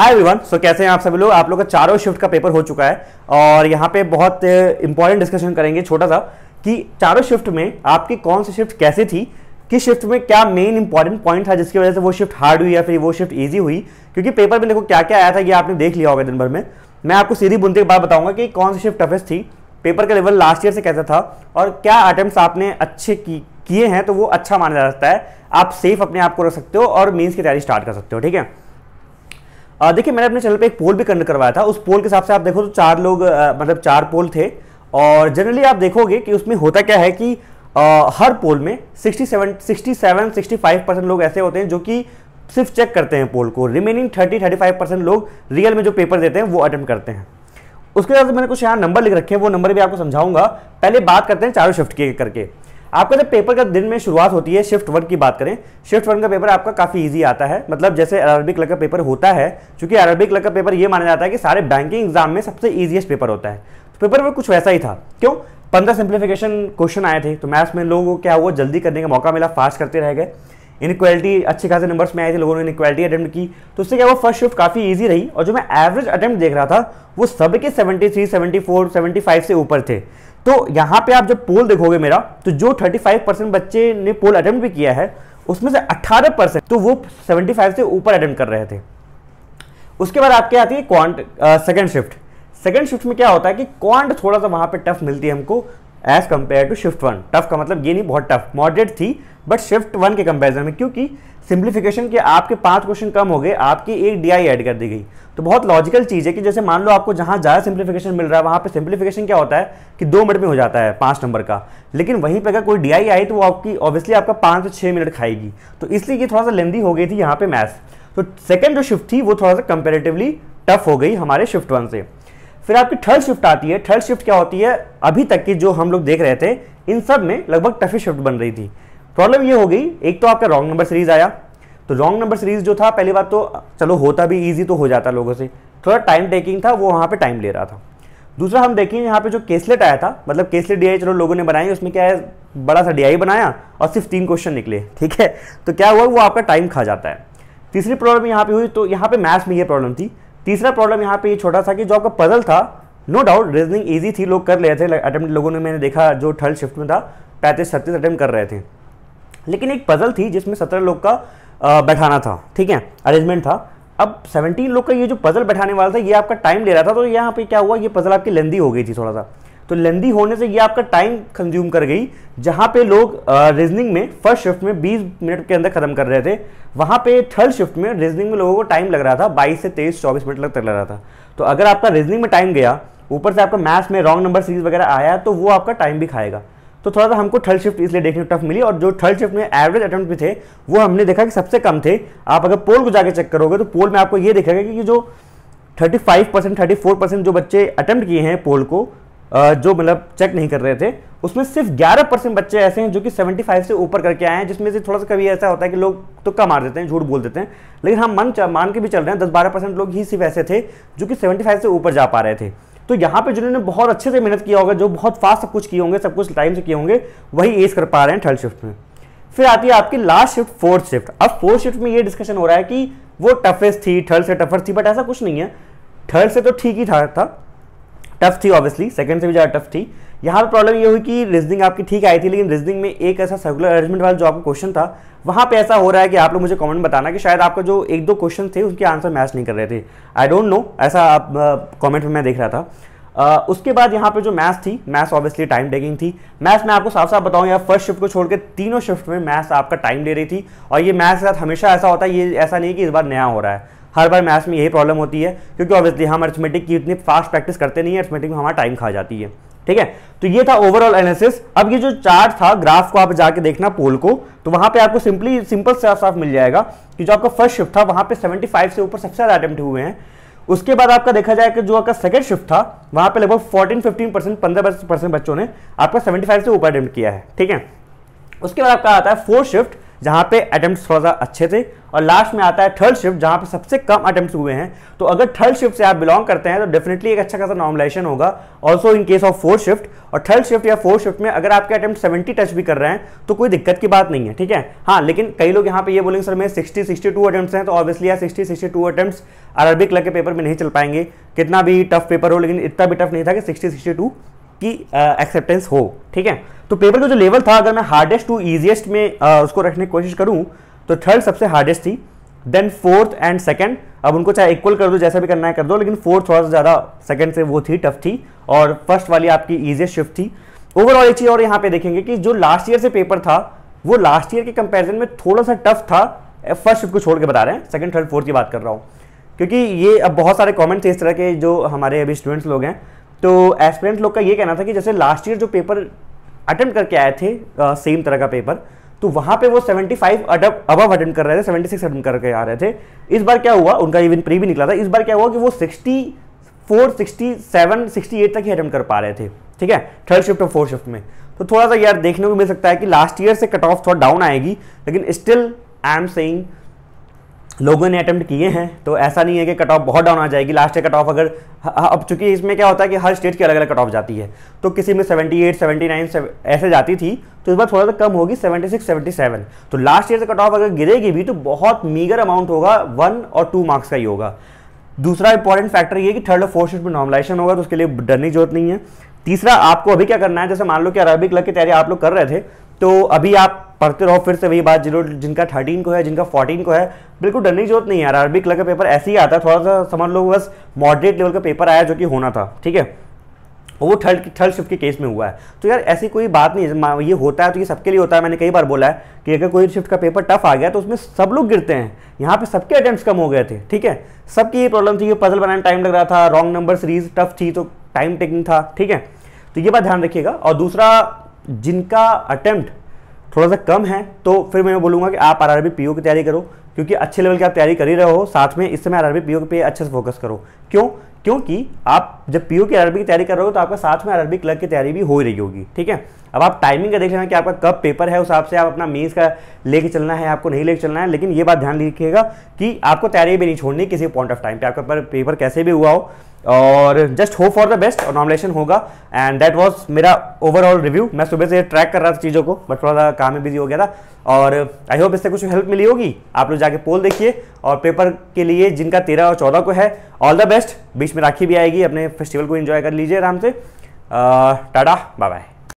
hi everyone so कैसे हैं आप सभी लोग आप लोग का चारों शिफ्ट का पेपर हो चुका है और यहाँ पे बहुत इंपॉर्टेंट uh, डिस्कशन करेंगे छोटा सा कि चारों शिफ्ट में आपकी कौन सी शिफ्ट कैसे थी किस शिफ्ट में क्या मेन इंपॉर्टेंट पॉइंट था जिसकी वजह से वो शिफ्ट हार्ड हुई या फिर वो शिफ्ट ईजी हुई क्योंकि पेपर में देखो क्या क्या आया था ये आपने देख लिया होगा दिन भर में मैं आपको सीधी बुनते के बाद बताऊंगा कि कौन सी शिफ्ट टफेस्ट थी पेपर का लेवल लास्ट ईयर से कैसा था और क्या अटैम्प्ट आपने अच्छे किए हैं तो वो अच्छा माना जा सकता है आप सेफ अपने आप को रख सकते हो और मेन्स की तैयारी स्टार्ट कर सकते हो ठीक है देखिए मैंने अपने चैनल पे एक पोल भी कंडक्ट करवाया था उस पोल के हिसाब से आप देखो तो चार लोग मतलब चार पोल थे और जनरली आप देखोगे कि उसमें होता क्या है कि आ, हर पोल में 67 67 65 परसेंट लोग ऐसे होते हैं जो कि सिर्फ चेक करते हैं पोल को रिमेनिंग 30 35 परसेंट लोग रियल में जो पेपर देते हैं वो अटैम्प्ट करते हैं उसके बाद मैंने कुछ यहाँ नंबर लिख रखे हैं वो नंबर भी आपको समझाऊंगा पहले बात करते हैं चारों शिफ्ट के करके आपका जब पेपर का दिन में शुरुआत होती है शिफ्ट वन की बात करें शिफ्ट वन का पेपर आपका काफ़ी ईजी आता है मतलब जैसे अरबिक लग का पेपर होता है क्योंकि अरबिक लग का पेपर ये माना जाता है कि सारे बैंकिंग एग्जाम में सबसे ईजिएस्ट पेपर होता है तो पेपर में कुछ वैसा ही था क्यों पंद्रह सिंप्लीफिकेशन क्वेश्चन आए थे तो मैथ्स में लोगों को क्या हुआ जल्दी करने का मौका मिला फास्ट करते रह गए इनक्वालिटी अच्छे खासे नंबर्स में आए थे लोगों ने इनक्वालिटी अटैम्प्ट की तो उससे क्या वो फर्स्ट शिफ्ट काफ़ी ईजी रही और जो मैं एवरेज अटैम्प्ट देख रहा था वो सब के 73, 74, 75 से ऊपर थे तो यहाँ पे आप जब पोल देखोगे मेरा तो जो 35 परसेंट बच्चे ने पोल अटैम्प्ट भी किया है उसमें से अट्ठारह परसेंट तो वो 75 से ऊपर अटैम्प्ट कर रहे थे उसके बाद आपके आती है quant second shift second shift में क्या होता है कि क्वांट थोड़ा सा वहाँ पर टफ मिलती है हमको as compare to shift one tough का मतलब ये नहीं बहुत टफ मॉडरेट थी बट शिफ्ट वन के कंपेरिजन में क्योंकि सिंप्लीफिकेशन के आपके पांच क्वेश्चन कम हो गए आपकी एक डी आई ऐड कर दी गई तो बहुत लॉजिकल चीज़ है कि जैसे मान लो आपको जहाँ ज़्यादा सिंप्लीफिकेशन मिल रहा है वहाँ पे सिंप्लीफिकेशन क्या होता है कि दो मिनट में हो जाता है पाँच नंबर का लेकिन वहीं पर अगर कोई डी आई आई तो वो आपकी ऑब्वियसली आपका पाँच से छः मिनट खाएगी तो इसलिए ये थोड़ा सा लेंदी हो गई थी यहाँ पे मैथ्स तो सेकेंड जो शिफ्ट थी वो थोड़ा सा कंपेरेटिवली टफ हो गई हमारे शिफ्ट वन से फिर आपकी थर्ड शिफ्ट आती है थर्ड शिफ्ट क्या होती है अभी तक की जो हम लोग देख रहे थे इन सब में लगभग टफी शिफ्ट बन रही थी प्रॉब्लम ये हो गई एक तो आपका रॉन्ग नंबर सीरीज आया तो रॉन्ग नंबर सीरीज जो था पहली बार तो चलो होता भी ईजी तो हो जाता लोगों से थोड़ा टाइम टेकिंग था वो वहाँ पर टाइम ले रहा था दूसरा हम देखेंगे यहाँ पे जो केसलेट आया था मतलब केसलेट डी चलो लोगों ने बनाई उसमें क्या है बड़ा सा डी बनाया और सिर्फ तीन क्वेश्चन निकले ठीक है तो क्या हुआ वो आपका टाइम खा जाता है तीसरी प्रॉब्लम यहाँ पे हुई तो यहाँ पे मैथ्स में ये प्रॉब्लम थी तीसरा प्रॉब्लम यहाँ पे ये छोटा सा कि जो आपका पजल था नो डाउट रीजनिंग ईजी थी लोग कर रहे थे अटैम्प्ट लोगों ने मैंने देखा जो थर्ड शिफ्ट में था पैंतीस छत्तीस अटैम्प्ट कर रहे थे लेकिन एक पजल थी जिसमें सत्रह लोग का बैठाना था ठीक है अरेंजमेंट था अब 17 लोग का ये जो पजल बैठाने वाला था ये आपका टाइम ले रहा था तो यहाँ पे क्या हुआ ये पजल आपकी लेंदी हो गई थी थोड़ा सा तो लेंदी होने से ये आपका टाइम कंज्यूम कर गई जहाँ पे लोग रीजनिंग में फर्स्ट शिफ्ट में 20 मिनट के अंदर ख़त्म कर रहे थे वहाँ पे थर्ड शिफ्ट में रीजनिंग में लोगों को टाइम लग रहा था 22 से 23 24 मिनट लग तक लग रहा था तो अगर आपका रीजनिंग में टाइम गया ऊपर से आपका मैथ्स में रॉन्ग नंबर सीरीज वगैरह आया तो वो आपका टाइम भी खाएगा तो थोड़ा सा हमको थर्ड शिफ्ट इसलिए देखने को टफ मिली और जो थर्ड शिफ्ट में एवरेज अटेम्प्ट भी थे वो हमने देखा कि सबसे कम थे आप अगर पोल को जाकर चेक करोगे तो पोल में आपको ये देखेगा कि जो 35 परसेंट थर्टी जो बच्चे अटेम्प्ट किए हैं पोल को जो मतलब चेक नहीं कर रहे थे उसमें सिर्फ 11 परसेंट बच्चे ऐसे हैं जो कि 75 से ऊपर करके आए हैं जिसमें से थोड़ा सा कभी ऐसा होता है कि लोग तो कम मार देते हैं झूठ बोल देते हैं लेकिन हम मन मान के भी चल रहे हैं दस बारह परसेंट लोग ही सिर्फ ऐसे थे जो कि 75 से ऊपर जा पा रहे थे तो यहाँ पर जिन्होंने बहुत अच्छे से मेहनत किया होगा जो बहुत फास्ट सब कुछ किए होंगे सब कुछ टाइम से किए होंगे वही एज कर पा रहे हैं थर्ड शिफ्ट में फिर आती है आपकी लास्ट शिफ्ट फोर्थ शिफ्ट अब फोर्थ शिफ्ट में ये डिस्कशन हो रहा है कि वो टफेस्ट थी थर्ड से टफर थी बट ऐसा कुछ नहीं है थर्ड से तो ठीक ही था टफ थी ऑब्वियसली सेकंड से भी ज़्यादा टफ थी यहाँ पर प्रॉब्लम ये हुई कि रीजनिंग आपकी ठीक आई थी लेकिन रीजनिंग में एक ऐसा सर्कुलर अरेंजमेंट वाला जो आपका क्वेश्चन था वहाँ पे ऐसा हो रहा है कि आप लोग मुझे कमेंट बताना कि शायद आपका जो एक दो क्वेश्चन थे उसके आंसर मैच नहीं कर रहे थे आई डोंट नो ऐसा आप कॉमेंट में मैं देख रहा था Uh, उसके बाद यहाँ पे जो मैथ्स थी मैथ्स ऑब्वियसली टाइम टेकिंग थी मैथ्स मैं आपको साफ साफ बताऊँ यार फर्स्ट शिफ्ट को छोड़ के तीनों शिफ्ट में मैथ्स आपका टाइम ले रही थी और ये मैथ्स के साथ हमेशा ऐसा होता है ये ऐसा नहीं कि इस बार नया हो रहा है हर बार मैथ्स में यही प्रॉब्लम होती है क्योंकि ऑब्वियसली हम अर्थमेटिक की इतनी फास्ट प्रैक्टिस करते नहीं है अर्थमेटिक में हमारा टाइम खा जाती है ठीक है तो ये था ओवरऑल एनालिसिस अब ये जो चार्ट था ग्राफ को आप जाके देखना पोल को तो वहां पे आपको सिंपली सिंपल साफ साफ मिल जाएगा कि जो आपका फर्स्ट शिफ्ट था वहां पे 75 से ऊपर सबसे ज्यादा अटेम्प्ट हुए हैं उसके बाद आपका देखा जाए कि जो आपका सेकंड शिफ्ट था वहां पे लगभग 14 15 परसेंट पंद्रह परसेंट बच्चों ने आपका 75 से ऊपर अटेम्प्ट किया है ठीक है उसके बाद आपका आता है फोर्थ शिफ्ट जहाँ पे अटैम्प्ट थोड़ा सा अच्छे थे और लास्ट में आता है थर्ड शिफ्ट जहाँ पे सबसे कम अटैम्प्ट हुए हैं तो अगर थर्ड शिफ्ट से आप बिलोंग करते हैं तो डेफिनेटली एक अच्छा खासा नॉर्मलाइजेशन होगा also in case of fourth shift और थर्ड शिफ्ट या फोर्थ शिफ्ट में अगर आपके अटैम्प्ट सेवेंटी टच भी कर रहे हैं तो कोई दिक्कत की बात नहीं है ठीक है हाँ लेकिन कई लोग यहाँ पे ये बोलेंगे सर मेरे सिक्सटी सिक्सटी टू अटैम्प्ट हैं तो obviously sixty sixty two attempt अरबिक लग के पेपर में नहीं चल पाएंगे कितना भी टफ पेपर हो लेकिन इतना भी टफ नहीं था कि सिक्सटी सिक्सटी टू की एक्सेप्टेंस हो ठीक है तो पेपर का जो लेवल था अगर मैं हार्डेस्ट टू ईजिएस्ट में आ, उसको रखने की कोशिश करूँ तो थर्ड सबसे हार्डेस्ट थी देन फोर्थ एंड सेकंड अब उनको चाहे इक्वल कर दो जैसा भी करना है कर दो लेकिन फोर्थ थोड़ा सा ज़्यादा सेकंड से वो थी टफ थी और फर्स्ट वाली आपकी ईजिएस्ट शिफ्ट थी ओवरऑल एक चीज़ और यहाँ पे देखेंगे कि जो लास्ट ईयर से पेपर था वो लास्ट ईयर के कंपैरिजन में थोड़ा सा टफ था फर्स्ट शिफ्ट को छोड़ के बता रहे हैं सेकंड थर्ड फोर्थ की बात कर रहा हूँ क्योंकि ये अब बहुत सारे कमेंट थे इस तरह के जो हमारे अभी स्टूडेंट्स लोग हैं तो एस्पिरेंट लोग का ये कहना था कि जैसे लास्ट ईयर जो पेपर अटेम्प्ट करके आए थे आ, सेम तरह का पेपर तो वहाँ पे वो 75 फाइव अबव अटेंड कर रहे थे 76 सिक्स अटेंड करके आ रहे थे इस बार क्या हुआ उनका इवन प्री भी निकला था इस बार क्या हुआ कि वो 64, 67, 68 तक ही अटेंड कर पा रहे थे ठीक है थर्ड शिफ्ट और फोर्थ शिफ्ट में तो थोड़ा सा यार देखने को मिल सकता है कि लास्ट ईयर से कट ऑफ थोड़ा डाउन आएगी लेकिन स्टिल आई एम सेइंग लोगों ने अटैम्प्ट किए हैं तो ऐसा नहीं है कि कट ऑफ बहुत डाउन आ जाएगी लास्ट कट ऑफ अगर अब चूंकि इसमें क्या होता है कि हर स्टेट की अलग अलग कट ऑफ जाती है तो किसी में 78, 79 ऐसे जाती थी तो इस बार थोड़ा सा कम होगी 76, 77 तो लास्ट ईयर से कट ऑफ अगर गिरेगी भी तो बहुत मीगर अमाउंट होगा वन और टू मार्क्स का ही होगा दूसरा इंपॉर्टेंट फैक्टर ये कि थर्ड और फोर्थ में नॉर्मलाइजेशन होगा तो उसके लिए डरने की जरूरत नहीं है तीसरा आपको अभी क्या करना है जैसे मान लो कि अरबिक लग की तैयारी आप लोग कर रहे थे तो अभी आप पढ़ते रहो फिर से वही बात जिन जिनका थर्टीन को है जिनका फोर्टीन को है बिल्कुल डरने की जरूरत नहीं यार अरबिक का पेपर ऐसे ही आता है थोड़ा सा समझ लो बस मॉडरेट लेवल का पेपर आया जो कि होना था ठीक है वो थर्ड थर्ड शिफ्ट के केस में हुआ है तो यार ऐसी कोई बात नहीं ये होता है तो ये सबके लिए होता है मैंने कई बार बोला है कि अगर कोई शिफ्ट का पेपर टफ आ गया तो उसमें सब लोग गिरते हैं यहाँ पे सबके अटैम्प्ट कम हो गए थे ठीक है सबकी ये प्रॉब्लम थी कि पजल बनाने टाइम लग रहा था रॉन्ग नंबर सीरीज टफ थी तो टाइम टेकिंग था ठीक है तो ये बात ध्यान रखिएगा और दूसरा जिनका अटैम्प्ट थोड़ा सा कम है तो फिर मैं बोलूँगा कि आप आर आर की तैयारी करो क्योंकि अच्छे लेवल की आप तैयारी कर ही रहे हो साथ में इस समय आर आर पे अच्छे से फोकस करो क्यों क्योंकि आप जब पीओ की अरबी की तैयारी कर रहे हो तो आपका साथ में अरबी क्लर्क की तैयारी भी हो रही होगी ठीक है अब आप टाइमिंग का देख लेना कि आपका कब पेपर है उस हिसाब से आप अपना मेंस का लेके चलना है आपको नहीं लेके चलना है लेकिन ये बात ध्यान रखिएगा कि आपको तैयारी भी नहीं छोड़नी किसी पॉइंट ऑफ टाइम पे आपका पेपर कैसे भी हुआ हो और just hope for the best और नॉमिनेशन होगा एंड दैट वॉज मेरा ओवरऑल रिव्यू मैं सुबह से ट्रैक कर रहा था चीज़ों को बट थोड़ा सा काम में बिजी हो गया था और आई होप इससे कुछ हेल्प मिली होगी आप लोग जाके पोल देखिए और पेपर के लिए जिनका तेरह और चौदह को है ऑल द बेस्ट बीच में राखी भी आएगी अपने फेस्टिवल को इन्जॉय कर लीजिए आराम से टाटा बाय बाय